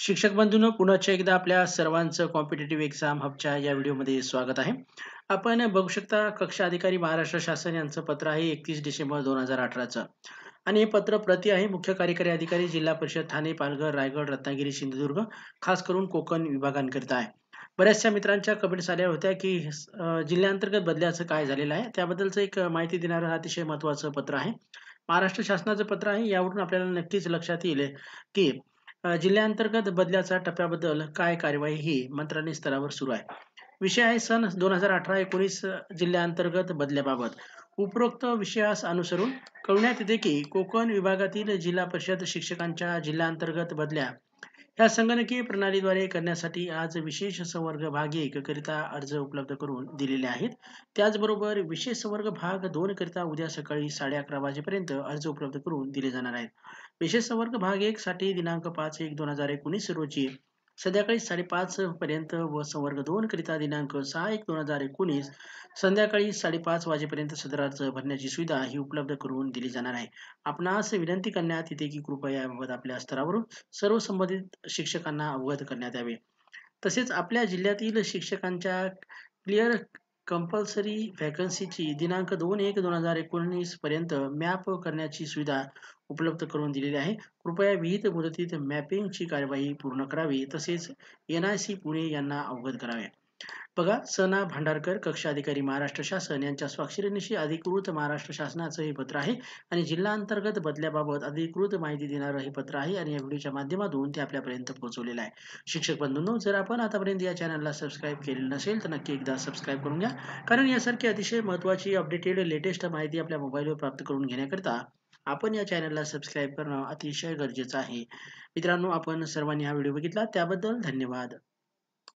शिक्षक बंधूंनो पुन्हा एकदा आपल्या सर्वांचं कॉम्पिटेटिव्ह एक्झाम हबच्या या व्हिडिओमध्ये स्वागत आहे आपण बघू शकता कक्षा अधिकारी महाराष्ट्र शासन यांचं पत्र आहे एकतीस डिसेंबर दोन हजार अठराचं आणि हे पत्र प्रति आहे मुख्य कार्यकारी अधिकारी जिल्हा परिषद ठाणे पालघर रायगड रत्नागिरी सिंधुदुर्ग खास करून कोकण विभागांकरिता आहे बऱ्याचशा मित्रांच्या कमेंट्स आल्या होत्या की जिल्ह्यांतर्गत बदल्याचं काय झालेलं आहे त्याबद्दलचं एक माहिती देणारं अतिशय महत्त्वाचं पत्र आहे महाराष्ट्र शासनाचं पत्र आहे यावरून आपल्याला नक्कीच लक्षात येईल की जिल्ह्यांतर्गत बदल्याचा टप्प्याबद्दल काय कार्यवाही ही मंत्रालय स्तरावर सुरू आहे विषय आहे सन दोन हजार अठरा एकोणीस जिल्ह्यांतर्गत बदल्याबाबत उपरोक्त विषयास अनुसरून कळवण्यात येते की कोकण विभागातील जिल्हा परिषद शिक्षकांच्या अंतर्गत बदल्या या संगणकीय प्रणालीद्वारे करण्यासाठी आज विशेष संवर्ग भाग एक करिता अर्ज उपलब्ध करून दिलेले आहेत त्याचबरोबर विशेष संवर्ग भाग दोन करिता उद्या सकाळी साडे अकरा वाजेपर्यंत अर्ज उपलब्ध करून दिले जाणार आहेत विशेष संवर्ग भाग एक साठी दिनांक पाच एक दोन हजार एकोणीस रोजी संध्याकाळी साडेपाच पर्यंत व संवर्ग दोन करिता दिनांक सहा एक दोन हजार एकोणीस संध्याकाळी साडेपाच वाजेपर्यंत सदर अर्ज भरण्याची सुविधा ही उपलब्ध करून दिली जाणार आहे आपणास विनंती करण्यात येते की कृपया याबाबत आपल्या स्तरावरून सर्व संबंधित शिक्षकांना अवगत करण्यात यावे तसेच आपल्या जिल्ह्यातील शिक्षकांच्या क्लिअर कंपल्सरी व्हॅकन्सीची दिनांक दोन एक दोन हजार एकोणीस पर्यंत मॅप करण्याची सुविधा उपलब्ध करून दिलेली आहे कृपया विहित मुदतीत मॅपिंगची कार्यवाही पूर्ण करावी तसेच एन आय सी पुणे यांना अवगत करावे बघा सना भांडारकर कक्ष अधिकारी महाराष्ट्र शासन यांच्या स्वाक्षरीनिशी अधिकृत महाराष्ट्र शासनाचं हे पत्र आहे आणि जिल्हा अंतर्गत बदल्याबाबत अधिकृत माहिती देणारं हे पत्र आहे आणि या व्हिडिओच्या माध्यमातून ते आपल्यापर्यंत पोहोचवलेलं आहे शिक्षक बंधूंनो जर आपण आतापर्यंत या चॅनलला सबस्क्राईब केलेलं नसेल तर नक्की एकदा सबस्क्राईब करून घ्या कारण यासारखी अतिशय महत्त्वाची अपडेटेड लेटेस्ट माहिती आपल्या मोबाईलवर प्राप्त करून घेण्याकरता आपण या चॅनलला सबस्क्राईब करणं अतिशय गरजेचं आहे मित्रांनो आपण सर्वांनी हा व्हिडिओ बघितला त्याबद्दल धन्यवाद